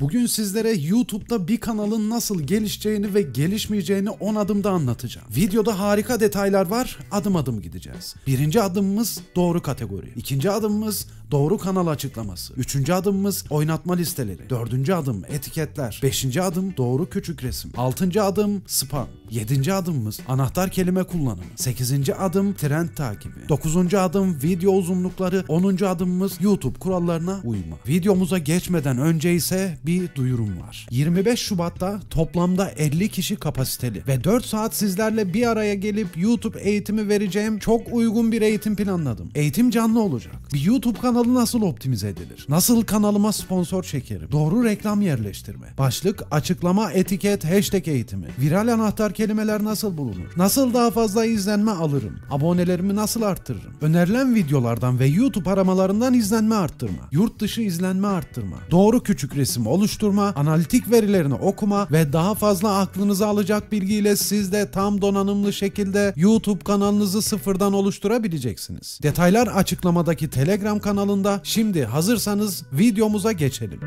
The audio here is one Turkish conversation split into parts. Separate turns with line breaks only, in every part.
Bugün sizlere YouTube'da bir kanalın nasıl gelişeceğini ve gelişmeyeceğini 10 adımda anlatacağım. Videoda harika detaylar var, adım adım gideceğiz. Birinci adımımız doğru kategori. İkinci adımımız Doğru kanal açıklaması. Üçüncü adımımız oynatma listeleri. Dördüncü adım etiketler. Beşinci adım doğru küçük resim. Altıncı adım spam. Yedinci adımımız anahtar kelime kullanımı. Sekizinci adım trend takibi. Dokuzuncu adım video uzunlukları. Onuncu adımımız YouTube kurallarına uyma. Videomuza geçmeden önce ise bir duyurum var. 25 Şubat'ta toplamda 50 kişi kapasiteli ve 4 saat sizlerle bir araya gelip YouTube eğitimi vereceğim çok uygun bir eğitim planladım. Eğitim canlı olacak. Bir YouTube kanalı kanalı nasıl optimize edilir? Nasıl kanalıma sponsor çekerim? Doğru reklam yerleştirme. Başlık, açıklama, etiket, hashtag eğitimi. Viral anahtar kelimeler nasıl bulunur? Nasıl daha fazla izlenme alırım? Abonelerimi nasıl arttırırım? Önerilen videolardan ve YouTube aramalarından izlenme arttırma. Yurt dışı izlenme arttırma. Doğru küçük resim oluşturma, analitik verilerini okuma ve daha fazla aklınıza alacak bilgiyle siz de tam donanımlı şekilde YouTube kanalınızı sıfırdan oluşturabileceksiniz. Detaylar açıklamadaki Telegram kanalı kanalında. Şimdi hazırsanız videomuza geçelim.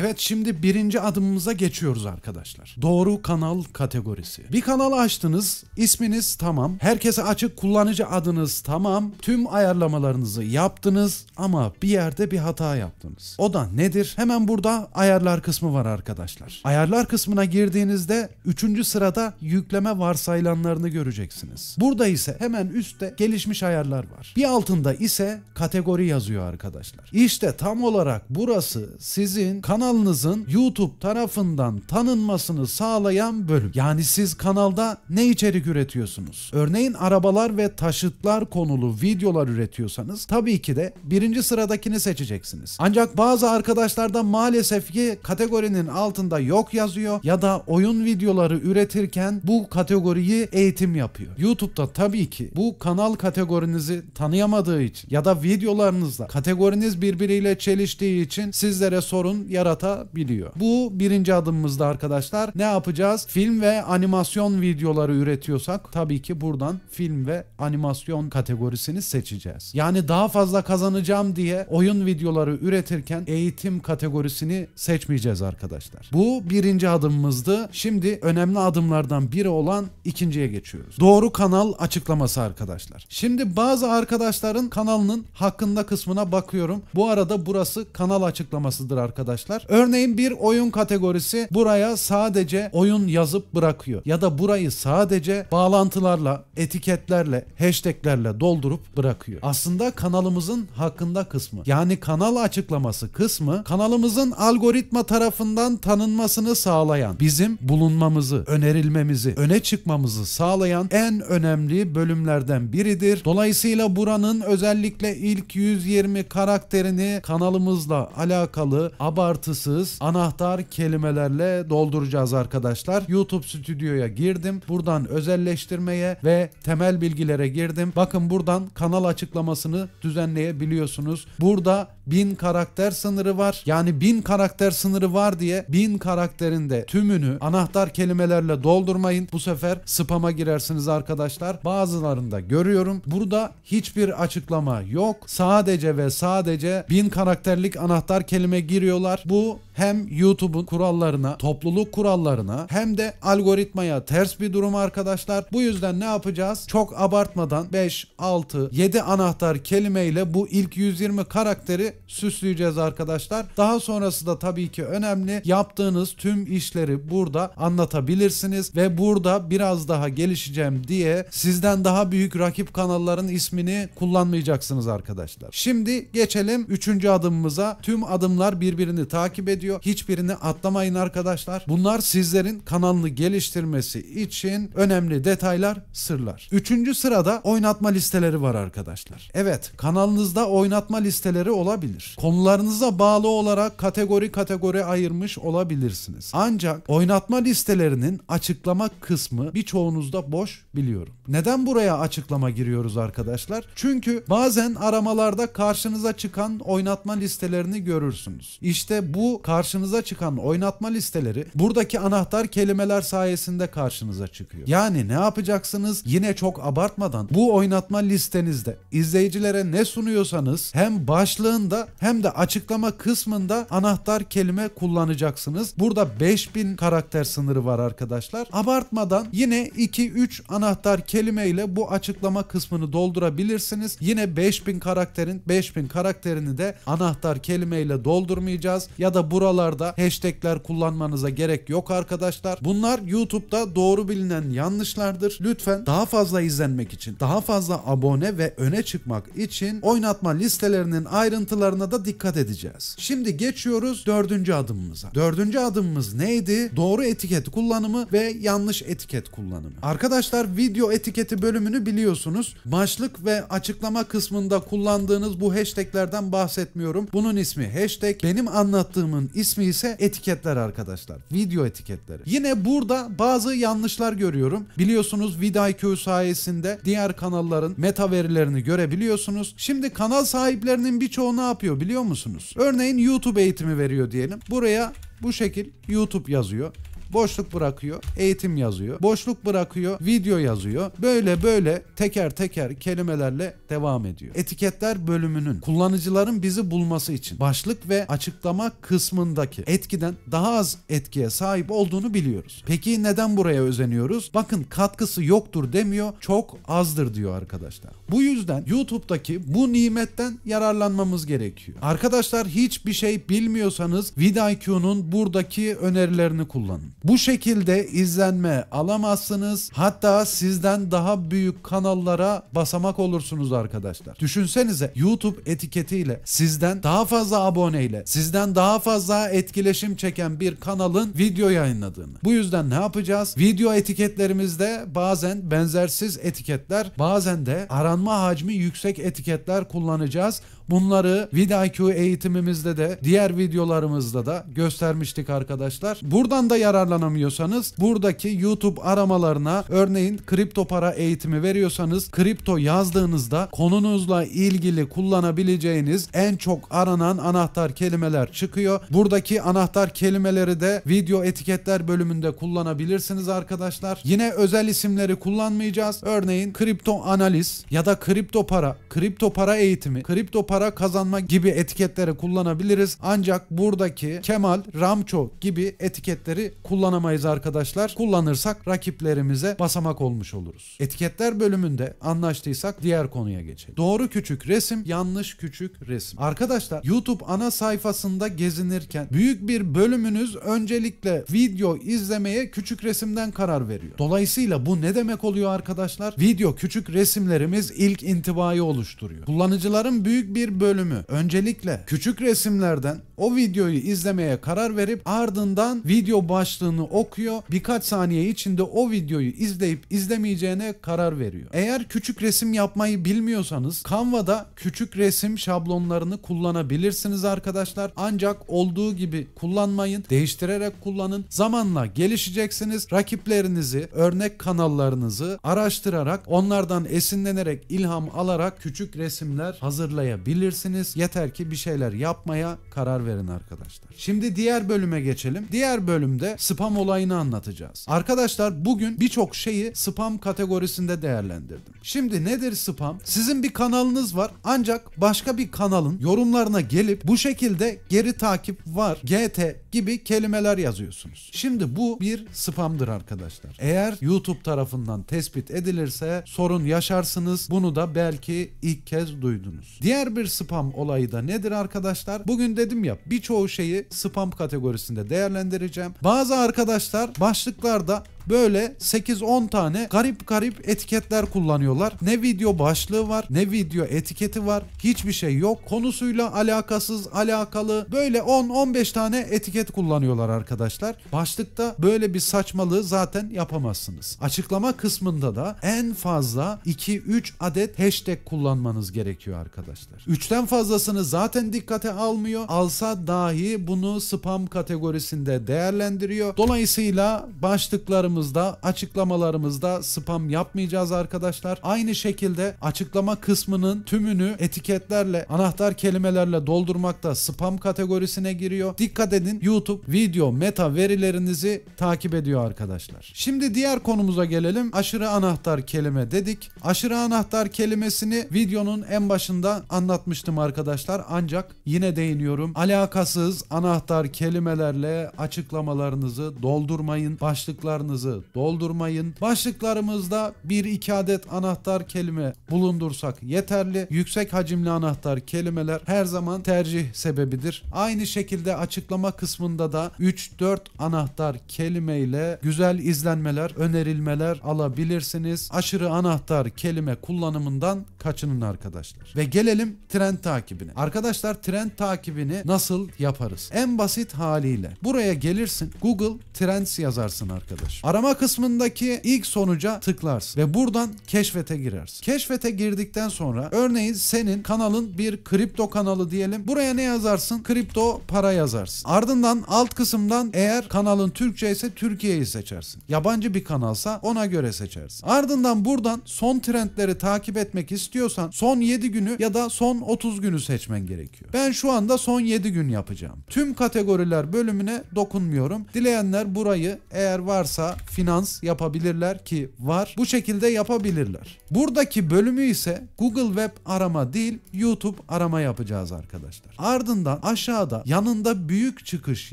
Evet şimdi birinci adımımıza geçiyoruz arkadaşlar. Doğru kanal kategorisi. Bir kanal açtınız, isminiz tamam, herkese açık kullanıcı adınız tamam, tüm ayarlamalarınızı yaptınız ama bir yerde bir hata yaptınız. O da nedir? Hemen burada ayarlar kısmı var arkadaşlar. Ayarlar kısmına girdiğinizde 3. sırada yükleme varsayılanlarını göreceksiniz. Burada ise hemen üstte gelişmiş ayarlar var. Bir altında ise kategori yazıyor arkadaşlar. İşte tam olarak burası sizin kanal kanalınızın YouTube tarafından tanınmasını sağlayan bölüm. Yani siz kanalda ne içerik üretiyorsunuz? Örneğin arabalar ve taşıtlar konulu videolar üretiyorsanız tabii ki de birinci sıradakini seçeceksiniz. Ancak bazı arkadaşlar da maalesef ki kategorinin altında yok yazıyor ya da oyun videoları üretirken bu kategoriyi eğitim yapıyor. YouTube'da tabii ki bu kanal kategorinizi tanıyamadığı için ya da videolarınızla kategoriniz birbiriyle çeliştiği için sizlere sorun yaratıyor yaratabiliyor. Bu birinci adımımızda arkadaşlar. Ne yapacağız? Film ve animasyon videoları üretiyorsak tabii ki buradan film ve animasyon kategorisini seçeceğiz. Yani daha fazla kazanacağım diye oyun videoları üretirken eğitim kategorisini seçmeyeceğiz arkadaşlar. Bu birinci adımımızdı. Şimdi önemli adımlardan biri olan ikinciye geçiyoruz. Doğru kanal açıklaması arkadaşlar. Şimdi bazı arkadaşların kanalının hakkında kısmına bakıyorum. Bu arada burası kanal açıklamasıdır arkadaşlar. Örneğin bir oyun kategorisi buraya sadece oyun yazıp bırakıyor ya da burayı sadece bağlantılarla, etiketlerle, hashtaglerle doldurup bırakıyor. Aslında kanalımızın hakkında kısmı yani kanal açıklaması kısmı kanalımızın algoritma tarafından tanınmasını sağlayan, bizim bulunmamızı, önerilmemizi, öne çıkmamızı sağlayan en önemli bölümlerden biridir. Dolayısıyla buranın özellikle ilk 120 karakterini kanalımızla alakalı abartı sayısız anahtar kelimelerle dolduracağız arkadaşlar. YouTube stüdyoya girdim. Buradan özelleştirmeye ve temel bilgilere girdim. Bakın buradan kanal açıklamasını düzenleyebiliyorsunuz. Burada bin karakter sınırı var. Yani bin karakter sınırı var diye bin karakterin de tümünü anahtar kelimelerle doldurmayın. Bu sefer spama girersiniz arkadaşlar. Bazılarında görüyorum. Burada hiçbir açıklama yok. Sadece ve sadece bin karakterlik anahtar kelime giriyorlar. Bu hem YouTube'un kurallarına, topluluk kurallarına hem de algoritmaya ters bir durum arkadaşlar. Bu yüzden ne yapacağız? Çok abartmadan 5, 6, 7 anahtar kelimeyle bu ilk 120 karakteri süsleyeceğiz arkadaşlar. Daha sonrası da tabii ki önemli. Yaptığınız tüm işleri burada anlatabilirsiniz ve burada biraz daha gelişeceğim diye sizden daha büyük rakip kanalların ismini kullanmayacaksınız arkadaşlar. Şimdi geçelim 3. adımımıza. Tüm adımlar birbirini takip ediyor gerekiyor. Hiçbirini atlamayın arkadaşlar. Bunlar sizlerin kanalını geliştirmesi için önemli detaylar, sırlar. Üçüncü sırada oynatma listeleri var arkadaşlar. Evet kanalınızda oynatma listeleri olabilir. Konularınıza bağlı olarak kategori kategori ayırmış olabilirsiniz. Ancak oynatma listelerinin açıklama kısmı birçoğunuzda boş biliyorum. Neden buraya açıklama giriyoruz arkadaşlar? Çünkü bazen aramalarda karşınıza çıkan oynatma listelerini görürsünüz. İşte bu karşı karşınıza çıkan oynatma listeleri buradaki anahtar kelimeler sayesinde karşınıza çıkıyor. Yani ne yapacaksınız? Yine çok abartmadan bu oynatma listenizde izleyicilere ne sunuyorsanız hem başlığında hem de açıklama kısmında anahtar kelime kullanacaksınız. Burada 5000 karakter sınırı var arkadaşlar. Abartmadan yine 2-3 anahtar kelime ile bu açıklama kısmını doldurabilirsiniz. Yine 5000 karakterin 5000 karakterini de anahtar kelime ile doldurmayacağız ya da burada. Buralarda hashtagler kullanmanıza gerek yok arkadaşlar. Bunlar YouTube'da doğru bilinen yanlışlardır. Lütfen daha fazla izlenmek için, daha fazla abone ve öne çıkmak için oynatma listelerinin ayrıntılarına da dikkat edeceğiz. Şimdi geçiyoruz dördüncü adımımıza. Dördüncü adımımız neydi? Doğru etiket kullanımı ve yanlış etiket kullanımı. Arkadaşlar video etiketi bölümünü biliyorsunuz. Başlık ve açıklama kısmında kullandığınız bu hashtaglerden bahsetmiyorum. Bunun ismi hashtag. Benim anlattığımın videonun ismi ise etiketler arkadaşlar. Video etiketleri. Yine burada bazı yanlışlar görüyorum. Biliyorsunuz vidIQ sayesinde diğer kanalların meta verilerini görebiliyorsunuz. Şimdi kanal sahiplerinin birçoğu ne yapıyor biliyor musunuz? Örneğin YouTube eğitimi veriyor diyelim. Buraya bu şekil YouTube yazıyor. Boşluk bırakıyor, eğitim yazıyor. Boşluk bırakıyor, video yazıyor. Böyle böyle teker teker kelimelerle devam ediyor. Etiketler bölümünün kullanıcıların bizi bulması için başlık ve açıklama kısmındaki etkiden daha az etkiye sahip olduğunu biliyoruz. Peki neden buraya özeniyoruz? Bakın katkısı yoktur demiyor, çok azdır diyor arkadaşlar. Bu yüzden YouTube'daki bu nimetten yararlanmamız gerekiyor. Arkadaşlar hiçbir şey bilmiyorsanız vidIQ'nun buradaki önerilerini kullanın. Bu şekilde izlenme alamazsınız. Hatta sizden daha büyük kanallara basamak olursunuz arkadaşlar. Düşünsenize YouTube etiketiyle sizden daha fazla aboneyle, sizden daha fazla etkileşim çeken bir kanalın video yayınladığını. Bu yüzden ne yapacağız? Video etiketlerimizde bazen benzersiz etiketler, bazen de aranma hacmi yüksek etiketler kullanacağız. Bunları vidIQ eğitimimizde de diğer videolarımızda da göstermiştik arkadaşlar. Buradan da yararlanamıyorsanız buradaki YouTube aramalarına örneğin kripto para eğitimi veriyorsanız kripto yazdığınızda konunuzla ilgili kullanabileceğiniz en çok aranan anahtar kelimeler çıkıyor. Buradaki anahtar kelimeleri de video etiketler bölümünde kullanabilirsiniz arkadaşlar. Yine özel isimleri kullanmayacağız. Örneğin kripto analiz ya da kripto para, kripto para eğitimi, kripto para para kazanma gibi etiketleri kullanabiliriz. Ancak buradaki Kemal, Ramço gibi etiketleri kullanamayız arkadaşlar. Kullanırsak rakiplerimize basamak olmuş oluruz. Etiketler bölümünde anlaştıysak diğer konuya geçelim. Doğru küçük resim, yanlış küçük resim. Arkadaşlar YouTube ana sayfasında gezinirken büyük bir bölümünüz öncelikle video izlemeye küçük resimden karar veriyor. Dolayısıyla bu ne demek oluyor arkadaşlar? Video küçük resimlerimiz ilk intibayı oluşturuyor. Kullanıcıların büyük bir bir bölümü öncelikle küçük resimlerden o videoyu izlemeye karar verip ardından video başlığını okuyor. Birkaç saniye içinde o videoyu izleyip izlemeyeceğine karar veriyor. Eğer küçük resim yapmayı bilmiyorsanız Canva'da küçük resim şablonlarını kullanabilirsiniz arkadaşlar. Ancak olduğu gibi kullanmayın. Değiştirerek kullanın. Zamanla gelişeceksiniz. Rakiplerinizi, örnek kanallarınızı araştırarak onlardan esinlenerek ilham alarak küçük resimler hazırlayabilirsiniz yapabilirsiniz. Yeter ki bir şeyler yapmaya karar verin arkadaşlar. Şimdi diğer bölüme geçelim. Diğer bölümde spam olayını anlatacağız. Arkadaşlar bugün birçok şeyi spam kategorisinde değerlendirdim. Şimdi nedir spam? Sizin bir kanalınız var ancak başka bir kanalın yorumlarına gelip bu şekilde geri takip var. GT gibi kelimeler yazıyorsunuz. Şimdi bu bir spamdır arkadaşlar. Eğer YouTube tarafından tespit edilirse sorun yaşarsınız. Bunu da belki ilk kez duydunuz. Diğer bir spam olayı da nedir arkadaşlar? Bugün dedim ya birçoğu şeyi spam kategorisinde değerlendireceğim. Bazı arkadaşlar başlıklarda Böyle 8-10 tane garip garip etiketler kullanıyorlar. Ne video başlığı var ne video etiketi var. Hiçbir şey yok. Konusuyla alakasız alakalı böyle 10-15 tane etiket kullanıyorlar arkadaşlar. Başlıkta böyle bir saçmalığı zaten yapamazsınız. Açıklama kısmında da en fazla 2-3 adet hashtag kullanmanız gerekiyor arkadaşlar. 3'ten fazlasını zaten dikkate almıyor. Alsa dahi bunu spam kategorisinde değerlendiriyor. Dolayısıyla başlıklarımız yorumlarımızda, açıklamalarımızda spam yapmayacağız arkadaşlar. Aynı şekilde açıklama kısmının tümünü etiketlerle, anahtar kelimelerle doldurmak da spam kategorisine giriyor. Dikkat edin YouTube video meta verilerinizi takip ediyor arkadaşlar. Şimdi diğer konumuza gelelim. Aşırı anahtar kelime dedik. Aşırı anahtar kelimesini videonun en başında anlatmıştım arkadaşlar. Ancak yine değiniyorum. Alakasız anahtar kelimelerle açıklamalarınızı doldurmayın. Başlıklarınızı kafanızı doldurmayın. Başlıklarımızda 1-2 adet anahtar kelime bulundursak yeterli. Yüksek hacimli anahtar kelimeler her zaman tercih sebebidir. Aynı şekilde açıklama kısmında da 3-4 anahtar kelime ile güzel izlenmeler, önerilmeler alabilirsiniz. Aşırı anahtar kelime kullanımından kaçının arkadaşlar. Ve gelelim trend takibine. Arkadaşlar trend takibini nasıl yaparız? En basit haliyle. Buraya gelirsin Google Trends yazarsın arkadaş. Ara Arama kısmındaki ilk sonuca tıklarsın ve buradan keşfete girersin. Keşfete girdikten sonra örneğin senin kanalın bir kripto kanalı diyelim. Buraya ne yazarsın? Kripto para yazarsın. Ardından alt kısımdan eğer kanalın Türkçe ise Türkiye'yi seçersin. Yabancı bir kanalsa ona göre seçersin. Ardından buradan son trendleri takip etmek istiyorsan son 7 günü ya da son 30 günü seçmen gerekiyor. Ben şu anda son 7 gün yapacağım. Tüm kategoriler bölümüne dokunmuyorum. Dileyenler burayı eğer varsa finans yapabilirler ki var. Bu şekilde yapabilirler. Buradaki bölümü ise Google Web arama değil YouTube arama yapacağız arkadaşlar. Ardından aşağıda yanında büyük çıkış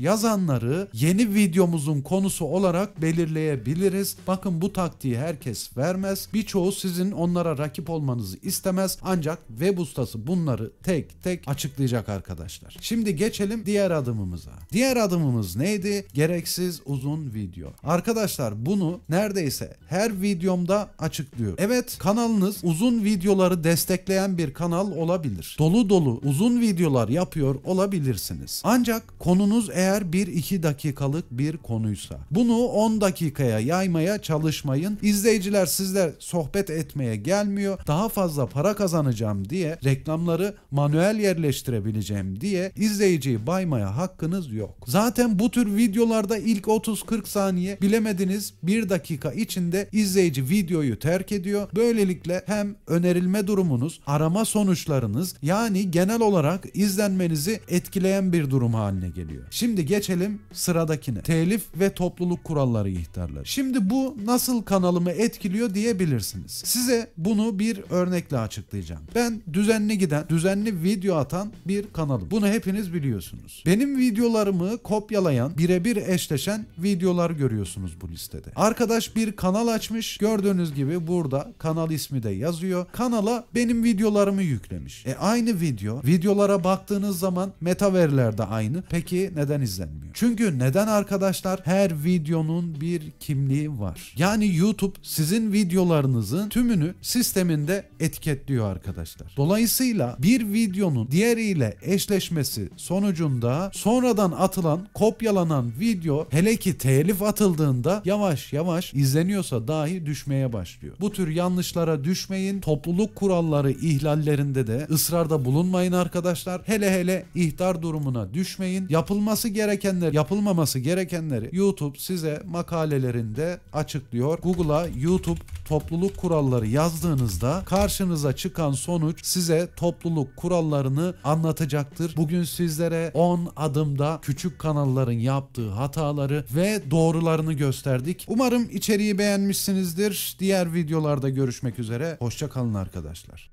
yazanları yeni videomuzun konusu olarak belirleyebiliriz. Bakın bu taktiği herkes vermez. Birçoğu sizin onlara rakip olmanızı istemez. Ancak web ustası bunları tek tek açıklayacak arkadaşlar. Şimdi geçelim diğer adımımıza. Diğer adımımız neydi? Gereksiz uzun video. Arkadaşlar Arkadaşlar bunu neredeyse her videomda açıklıyor. Evet kanalınız uzun videoları destekleyen bir kanal olabilir. Dolu dolu uzun videolar yapıyor olabilirsiniz. Ancak konunuz eğer 1-2 dakikalık bir konuysa bunu 10 dakikaya yaymaya çalışmayın. İzleyiciler sizler sohbet etmeye gelmiyor. Daha fazla para kazanacağım diye reklamları manuel yerleştirebileceğim diye izleyiciyi baymaya hakkınız yok. Zaten bu tür videolarda ilk 30-40 saniye bilemediniz dediniz. Bir dakika içinde izleyici videoyu terk ediyor. Böylelikle hem önerilme durumunuz, arama sonuçlarınız yani genel olarak izlenmenizi etkileyen bir durum haline geliyor. Şimdi geçelim sıradakine. Telif ve topluluk kuralları ihtarları. Şimdi bu nasıl kanalımı etkiliyor diyebilirsiniz. Size bunu bir örnekle açıklayacağım. Ben düzenli giden, düzenli video atan bir kanalım. Bunu hepiniz biliyorsunuz. Benim videolarımı kopyalayan, birebir eşleşen videolar görüyorsunuz bu listede. Arkadaş bir kanal açmış. Gördüğünüz gibi burada kanal ismi de yazıyor. Kanala benim videolarımı yüklemiş. E aynı video. Videolara baktığınız zaman meta veriler de aynı. Peki neden izlenmiyor? Çünkü neden arkadaşlar? Her videonun bir kimliği var. Yani YouTube sizin videolarınızın tümünü sisteminde etiketliyor arkadaşlar. Dolayısıyla bir videonun diğeriyle eşleşmesi sonucunda sonradan atılan, kopyalanan video hele ki telif atıldığında yavaş yavaş izleniyorsa dahi düşmeye başlıyor. Bu tür yanlışlara düşmeyin. Topluluk kuralları ihlallerinde de ısrarda bulunmayın arkadaşlar. Hele hele ihtar durumuna düşmeyin. Yapılması gerekenleri, yapılmaması gerekenleri YouTube size makalelerinde açıklıyor. Google'a YouTube topluluk kuralları yazdığınızda karşınıza çıkan sonuç size topluluk kurallarını anlatacaktır. Bugün sizlere 10 adımda küçük kanalların yaptığı hataları ve doğrularını göster verdik. Umarım içeriği beğenmişsinizdir. Diğer videolarda görüşmek üzere. Hoşçakalın arkadaşlar.